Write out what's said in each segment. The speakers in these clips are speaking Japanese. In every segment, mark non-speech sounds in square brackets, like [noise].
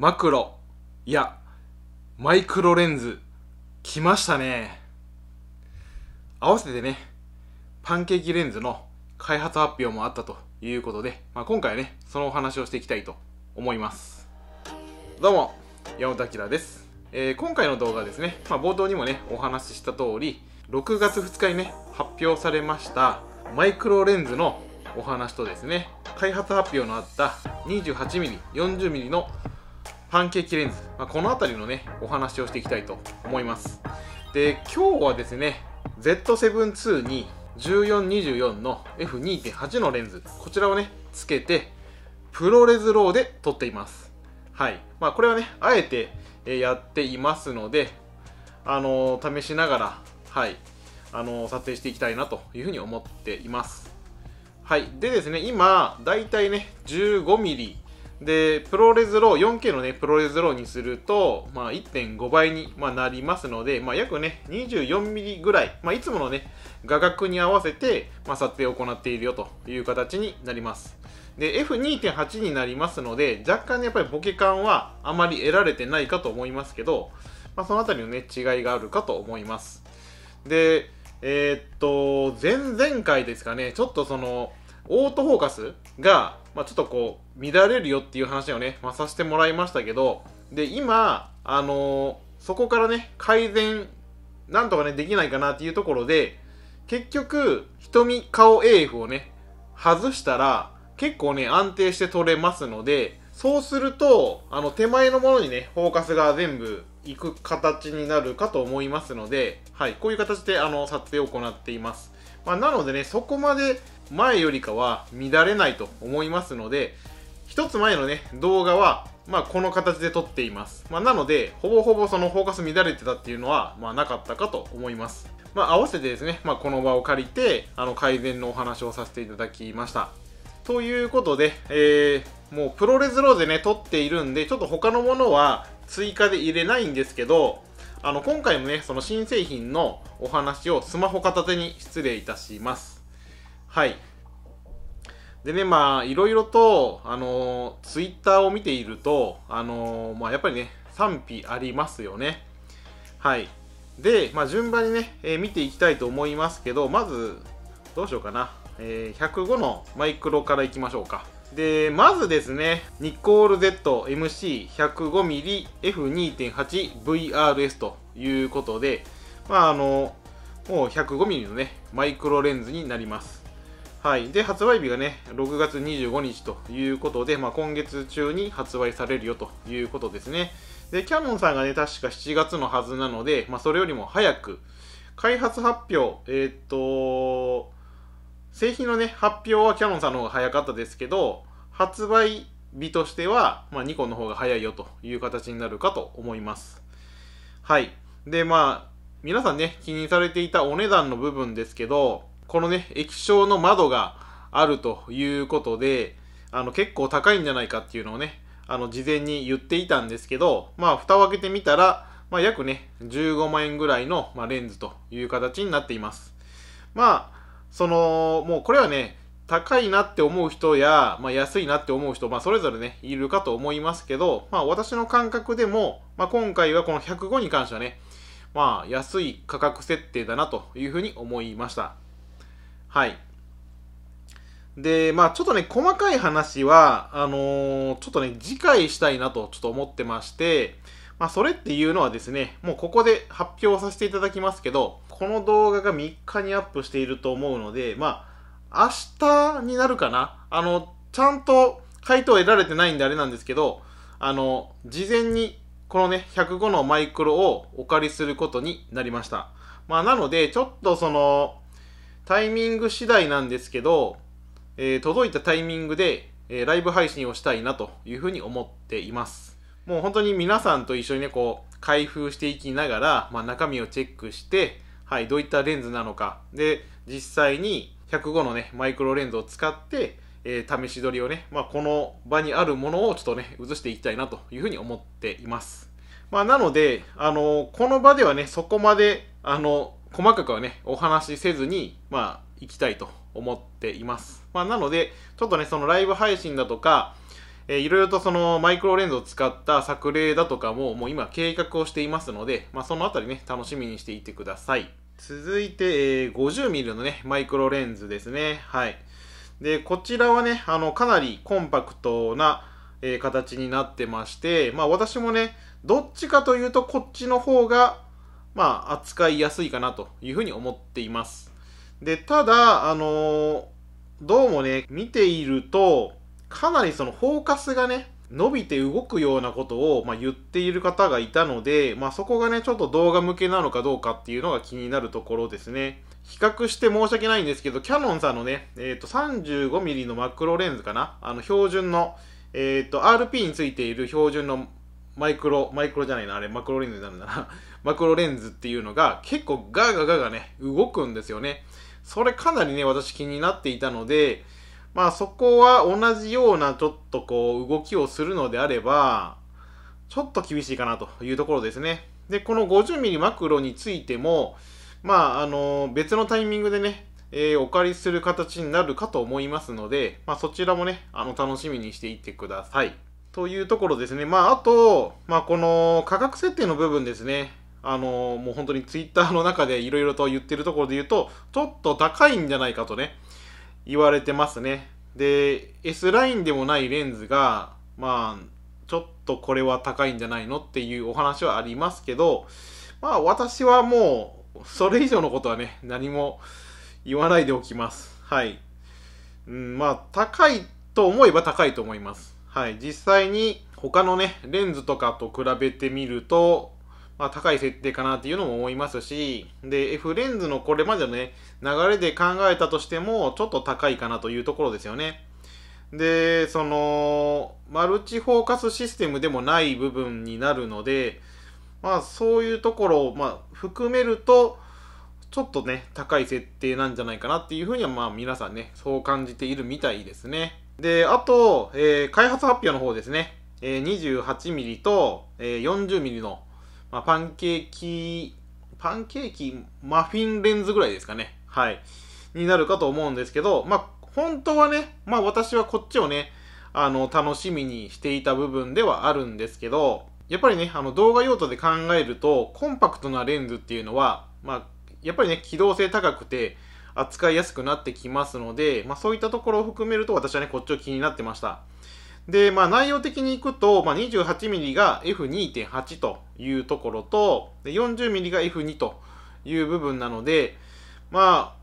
マクロ、いや、マイクロレンズ、来ましたね。合わせてね、パンケーキレンズの開発発表もあったということで、まあ、今回はね、そのお話をしていきたいと思います。どうも、山本明です。えー、今回の動画ですね、まあ、冒頭にもね、お話しした通り、6月2日にね、発表されました、マイクロレンズのお話とですね、開発発表のあった 28mm、40mm のパンケーキレンズ、まあ、この辺りのねお話をしていきたいと思いますで今日はですね Z7-2 に1424の F2.8 のレンズこちらをねつけてプロレスローで撮っていますはいまあこれはねあえてやっていますのであのー、試しながらはいあのー、撮影していきたいなというふうに思っていますはいでですね今だいたいね 15mm で、プロレスロー、4K のね、プロレスローにすると、まあ、1.5倍に、まあ、なりますので、まあ、約ね、24ミリぐらい、まあ、いつものね、画角に合わせて、まあ、撮影を行っているよという形になります。で、F2.8 になりますので、若干ね、やっぱりボケ感はあまり得られてないかと思いますけど、まあ、そのあたりのね、違いがあるかと思います。で、えー、っと、前々回ですかね、ちょっとその、オートフォーカスが、まあ、ちょっとこう乱れるよっていう話をね、まあ、させてもらいましたけどで今、あのー、そこからね改善なんとかねできないかなっていうところで結局瞳顔 AF をね外したら結構ね安定して取れますのでそうするとあの手前のものにねフォーカスが全部いく形になるかと思いますので、はい、こういう形であの撮影を行っています、まあ、なのでねそこまで前よりかは乱れないと思いますので、一つ前のね、動画は、まあ、この形で撮っています。まあ、なので、ほぼほぼそのフォーカス乱れてたっていうのは、まあ、なかったかと思います。まあ、合わせてですね、まあ、この場を借りて、あの、改善のお話をさせていただきました。ということで、えー、もうプロレスローでね、撮っているんで、ちょっと他のものは追加で入れないんですけど、あの、今回もね、その新製品のお話をスマホ片手に失礼いたします。はいでねまあいろいろとあのツイッターを見ているとあのまあやっぱりね賛否ありますよねはいで、まあ、順番にね、えー、見ていきたいと思いますけどまずどうしようかな、えー、105のマイクロからいきましょうかでまずですねニコール ZMC105mmF2.8VRS ということでまああのもう 105mm のねマイクロレンズになりますはい、で発売日がね6月25日ということで、まあ、今月中に発売されるよということですね。で、キャノンさんがね、確か7月のはずなので、まあ、それよりも早く、開発発表、えー、っと、製品のね、発表はキャノンさんの方が早かったですけど、発売日としては、まあ、ニコンの方が早いよという形になるかと思います。はい。で、まあ、皆さんね、気にされていたお値段の部分ですけど、このね、液晶の窓があるということで、あの、結構高いんじゃないかっていうのをね、あの、事前に言っていたんですけど、まあ、蓋を開けてみたら、まあ、約ね、15万円ぐらいの、まあ、レンズという形になっています。まあ、その、もうこれはね、高いなって思う人や、まあ、安いなって思う人、まあ、それぞれね、いるかと思いますけど、まあ、私の感覚でも、まあ、今回はこの105に関してはね、まあ、安い価格設定だなというふうに思いました。はい。で、まあちょっとね、細かい話は、あのー、ちょっとね、次回したいなとちょっと思ってまして、まあそれっていうのはですね、もうここで発表させていただきますけど、この動画が3日にアップしていると思うので、まあ明日になるかなあの、ちゃんと回答得られてないんであれなんですけど、あの、事前にこのね、105のマイクロをお借りすることになりました。まあなので、ちょっとその、タイミング次第なんですけど、えー、届いたタイミングで、えー、ライブ配信をしたいなというふうに思っています。もう本当に皆さんと一緒にね、こう、開封していきながら、まあ、中身をチェックして、はい、どういったレンズなのか。で、実際に105のね、マイクロレンズを使って、えー、試し撮りをね、まあ、この場にあるものをちょっとね、映していきたいなというふうに思っています。まあ、なので、あのー、この場ではね、そこまで、あのー、細かくはね、お話しせずに、まあ、行きたいと思っています。まあ、なので、ちょっとね、そのライブ配信だとか、えー、いろいろとそのマイクロレンズを使った作例だとかも、もう今計画をしていますので、まあ、そのあたりね、楽しみにしていてください。続いて、えー、50mm のね、マイクロレンズですね。はい。で、こちらはね、あの、かなりコンパクトな、えー、形になってまして、まあ私もね、どっちかというとこっちの方がまあ、扱いやすいかなというふうに思っています。で、ただ、あのー、どうもね、見ていると、かなりそのフォーカスがね、伸びて動くようなことを、まあ、言っている方がいたので、まあ、そこがね、ちょっと動画向けなのかどうかっていうのが気になるところですね。比較して申し訳ないんですけど、キャノンさんのね、えっ、ー、と、35mm のマクロレンズかなあの、標準の、えっ、ー、と、RP についている標準のマイクロ、マイクロじゃないな、あれ、マクロレンズになるんだなマクロレンズっていうのが結構ガガガガね、動くんですよね。それかなりね、私気になっていたので、まあそこは同じようなちょっとこう動きをするのであれば、ちょっと厳しいかなというところですね。で、この 50mm マクロについても、まああの、別のタイミングでね、えー、お借りする形になるかと思いますので、まあそちらもね、あの楽しみにしていってください。というところですね。まあ、あと、まあ、この価格設定の部分ですね。あのもう本当にツイッターの中でいろいろと言ってるところで言うと、ちょっと高いんじゃないかとね、言われてますね。で、S ラインでもないレンズが、まあ、ちょっとこれは高いんじゃないのっていうお話はありますけど、まあ私はもう、それ以上のことはね、何も言わないでおきます。はい。うん、まあ、高いと思えば高いと思います。はい。実際に他のね、レンズとかと比べてみると、まあ、高い設定かなっていうのも思いますし、で、F レンズのこれまでのね、流れで考えたとしても、ちょっと高いかなというところですよね。で、その、マルチフォーカスシステムでもない部分になるので、まあ、そういうところを、まあ、含めると、ちょっとね、高い設定なんじゃないかなっていうふうには、まあ、皆さんね、そう感じているみたいですね。で、あと、えー、開発発表の方ですね。えー、28mm と、えー、40mm のまあ、パンケーキ、パンケーキ、マフィンレンズぐらいですかね。はい。になるかと思うんですけど、まあ、本当はね、まあ私はこっちをね、あの、楽しみにしていた部分ではあるんですけど、やっぱりね、あの動画用途で考えると、コンパクトなレンズっていうのは、まあ、やっぱりね、機動性高くて、扱いやすくなってきますので、まあ、そういったところを含めると私はね、こっちを気になってました。で、まあ、内容的にいくと、まあ、28mm が F2.8 というところと、40mm が F2 という部分なので、ま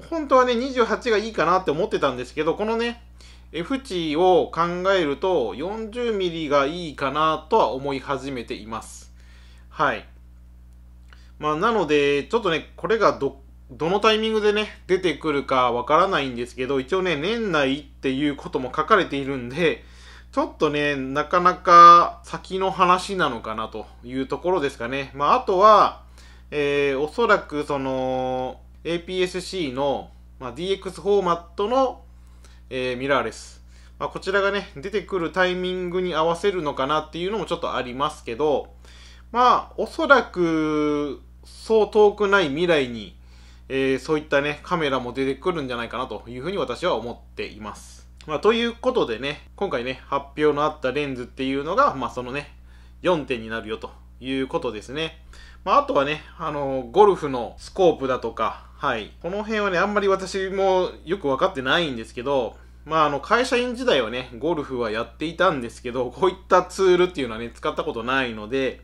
あ、本当はね、28がいいかなって思ってたんですけど、このね、F 値を考えると 40mm がいいかなとは思い始めています。はい。まあ、なので、ちょっとね、これがどっどのタイミングでね、出てくるかわからないんですけど、一応ね、年内っていうことも書かれているんで、ちょっとね、なかなか先の話なのかなというところですかね。まあ、あとは、えー、おそらくその、APS-C の、まあ、DX フォーマットの、えー、ミラーレス。まあ、こちらがね、出てくるタイミングに合わせるのかなっていうのもちょっとありますけど、まあ、おそらく、そう遠くない未来にえー、そういったね、カメラも出てくるんじゃないかなというふうに私は思っています。まあ、ということでね、今回ね、発表のあったレンズっていうのが、まあ、そのね、4点になるよということですね。まあ、あとはね、あのー、ゴルフのスコープだとか、はい。この辺はね、あんまり私もよく分かってないんですけど、まあ、あの、会社員時代はね、ゴルフはやっていたんですけど、こういったツールっていうのはね、使ったことないので、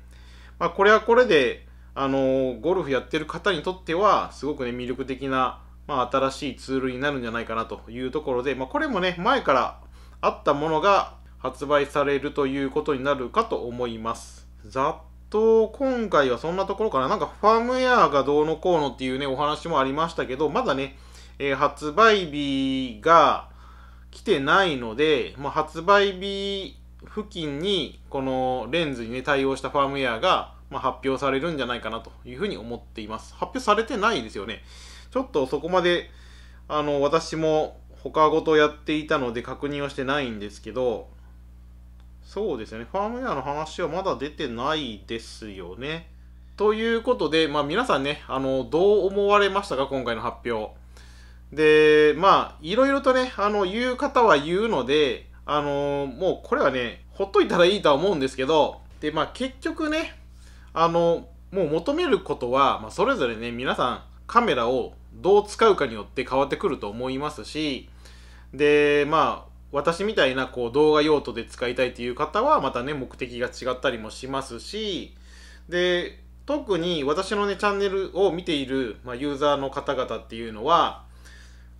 まあ、これはこれで、あのゴルフやってる方にとってはすごくね魅力的な、まあ、新しいツールになるんじゃないかなというところで、まあ、これもね前からあったものが発売されるということになるかと思いますざっと今回はそんなところかななんかファームウェアがどうのこうのっていうねお話もありましたけどまだね、えー、発売日が来てないので、まあ、発売日付近にこのレンズにね対応したファームウェアがまあ、発表されるんじゃないかなというふうに思っています。発表されてないですよね。ちょっとそこまで、あの、私も他ごとやっていたので確認をしてないんですけど、そうですよね。ファームウェアの話はまだ出てないですよね。ということで、まあ皆さんね、あの、どう思われましたか今回の発表。で、まあ、いろいろとね、あの、言う方は言うので、あのもうこれはね、ほっといたらいいとは思うんですけど、で、まあ結局ね、あのもう求めることは、まあ、それぞれね皆さんカメラをどう使うかによって変わってくると思いますしでまあ私みたいなこう動画用途で使いたいという方はまたね目的が違ったりもしますしで特に私のねチャンネルを見ている、まあ、ユーザーの方々っていうのは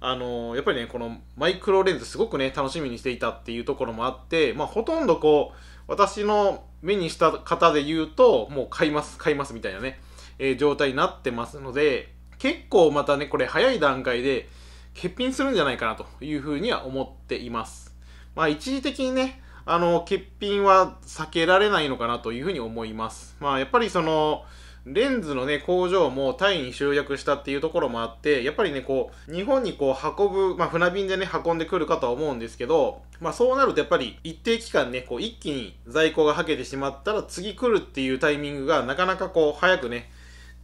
あのやっぱりねこのマイクロレンズすごくね楽しみにしていたっていうところもあって、まあ、ほとんどこう私の目にした方で言うと、もう買います、買いますみたいなね、えー、状態になってますので、結構またね、これ早い段階で欠品するんじゃないかなというふうには思っています。まあ一時的にね、あの、欠品は避けられないのかなというふうに思います。まあやっぱりその、レンズのね、工場もタイに集約したっていうところもあって、やっぱりね、こう、日本にこう運ぶ、まあ、船便でね、運んでくるかとは思うんですけど、まあ、そうなるとやっぱり一定期間ね、こう、一気に在庫がはけてしまったら次来るっていうタイミングがなかなかこう、早くね、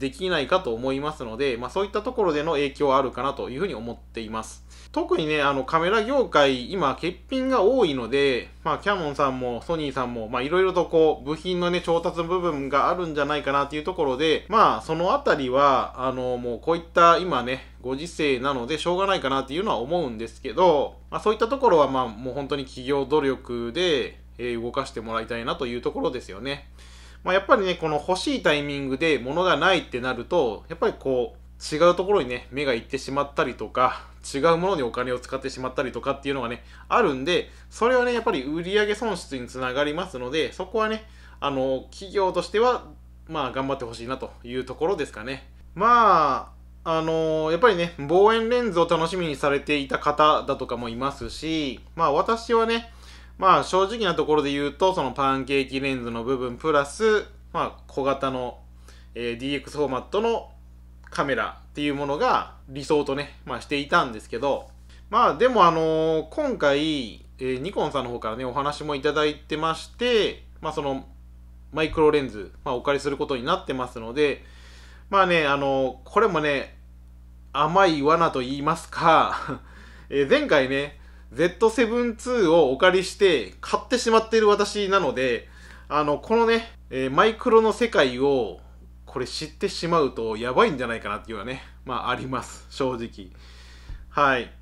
できないかと思いますので、まあ、そういったところでの影響はあるかなというふうに思っています。特にね、あのカメラ業界、今欠品が多いので、まあ、キャノンさんもソニーさんも、まあ、いろいろとこう、部品のね、調達部分があるんじゃないかなというところで、まあ、そのあたりは、あの、もうこういった今ね、ご時世なのでしょうがないかなっていうのは思うんですけど、まあ、そういったところはまあもう本当に企業努力で、え動かしてもらいたいなというところですよね。まあ、やっぱりね、この欲しいタイミングで物がないってなると、やっぱりこう、違うところにね、目が行ってしまったりとか、違うものにお金を使ってしまったりとかっていうのがね、あるんで、それはね、やっぱり売上損失につながりますので、そこはね、あの、企業としては、まあ、頑張ってほしいなというところですかね。まあ、あのやっぱりね、望遠レンズを楽しみにされていた方だとかもいますし、まあ私はね、まあ正直なところで言うと、そのパンケーキレンズの部分プラス、まあ小型の、え DX フォーマットのカメラっていうものが理想とね、まあしていたんですけど、まあでもあの今回、えニコンさんの方からね、お話もいただいてまして、まあそのマイクロレンズ、まあお借りすることになってますので、まあね、あのこれもね、甘い罠と言いますか [laughs] え前回ね、Z7-2 をお借りして買ってしまっている私なので、あの、このね、えー、マイクロの世界をこれ知ってしまうとやばいんじゃないかなっていうのはね、まああります、正直。はい。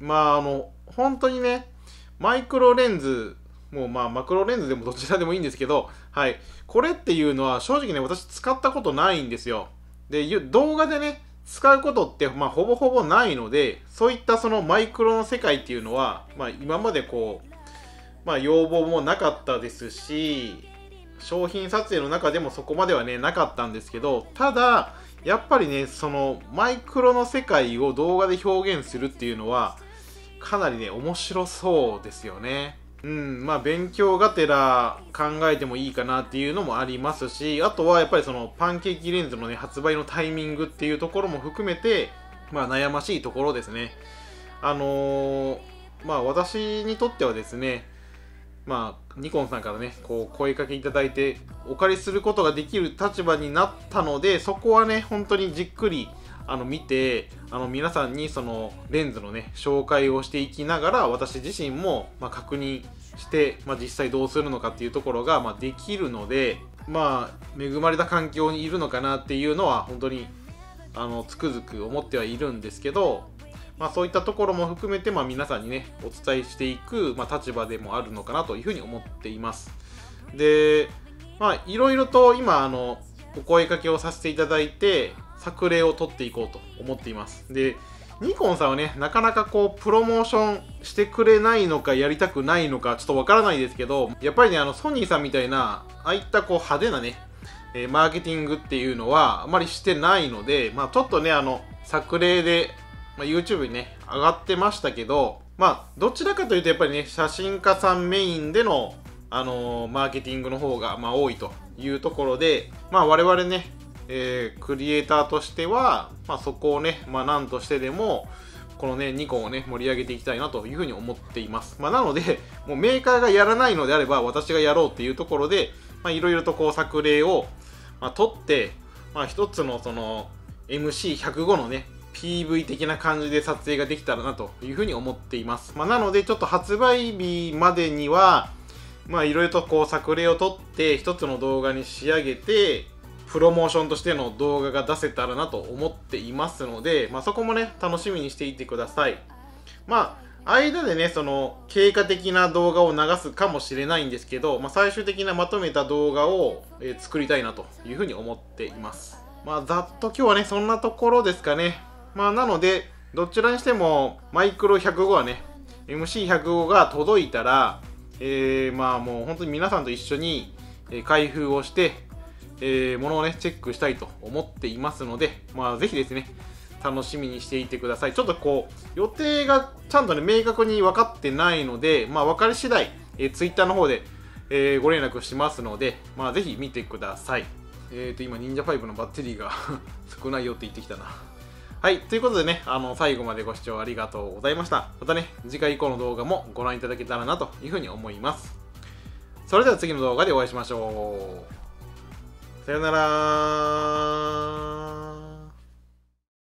まああの、本当にね、マイクロレンズ、もうまあマクロレンズでもどちらでもいいんですけど、はい。これっていうのは正直ね、私使ったことないんですよ。で、動画でね、使うことって、まあ、ほぼほぼないのでそういったそのマイクロの世界っていうのは、まあ、今までこう、まあ、要望もなかったですし商品撮影の中でもそこまではねなかったんですけどただやっぱりねそのマイクロの世界を動画で表現するっていうのはかなりね面白そうですよね。うん、まあ勉強がてら考えてもいいかなっていうのもありますし、あとはやっぱりそのパンケーキレンズのね、発売のタイミングっていうところも含めて、まあ悩ましいところですね。あのー、まあ私にとってはですね、まあ、ニコンさんからね、こう、声かけいただいて、お借りすることができる立場になったので、そこはね、本当にじっくり、あの見てあの皆さんにそのレンズのね紹介をしていきながら私自身もま確認して、まあ、実際どうするのかっていうところがまできるのでまあ恵まれた環境にいるのかなっていうのは本当にあのつくづく思ってはいるんですけど、まあ、そういったところも含めて、まあ、皆さんにねお伝えしていく、まあ、立場でもあるのかなというふうに思っていますでまあいろいろと今あのお声かけをさせていただいて作例を取っていこうと思っていますでニコンさんはねなかなかこうプロモーションしてくれないのかやりたくないのかちょっとわからないですけどやっぱりねあのソニーさんみたいなああいったこう派手なねえマーケティングっていうのはあまりしてないので、まあ、ちょっとね、あの、作例で、まあ、YouTube にね、上がってましたけど、まあ、どちらかというとやっぱりね、写真家さんメインでの、あのー、マーケティングの方が、まあ、多いというところで、まあ、我々ね、えー、クリエイターとしては、まあ、そこをね、まあ、なんとしてでも、このね、2個をね、盛り上げていきたいなというふうに思っています。まあ、なので、もうメーカーがやらないのであれば、私がやろうっていうところで、まあ、いろいろとこう作例を、まあ、取って、まあ、一つのその、MC105 のね、PV 的な感じで撮影ができたらなというふうに思っています。まあ、なので、ちょっと発売日までには、まあ、いろいろとこう作例を取って、一つの動画に仕上げて、プロモーションとしての動画が出せたらなと思っていますので、まあ、そこもね、楽しみにしていてください。まあ、間でね、その、経過的な動画を流すかもしれないんですけど、まあ、最終的なまとめた動画を、え作りたいなというふうに思っています。まあ、ざっと今日はね、そんなところですかね。まあ、なので、どちらにしても、マイクロ105はね、MC105 が届いたら、えー、まあもう本当に皆さんと一緒に開封をして、えー、ものをね、チェックしたいと思っていますので、まあ、ぜひですね、楽しみにしていてください。ちょっとこう、予定がちゃんとね、明確に分かってないので、まあ、分かり次第、えー、Twitter の方で、えー、ご連絡しますので、まあ、ぜひ見てください。えっ、ー、と、今、忍者5のバッテリーが [laughs] 少ないよって言ってきたな。はい、ということでね、あの、最後までご視聴ありがとうございました。またね、次回以降の動画もご覧いただけたらなというふうに思います。それでは次の動画でお会いしましょう。さよなら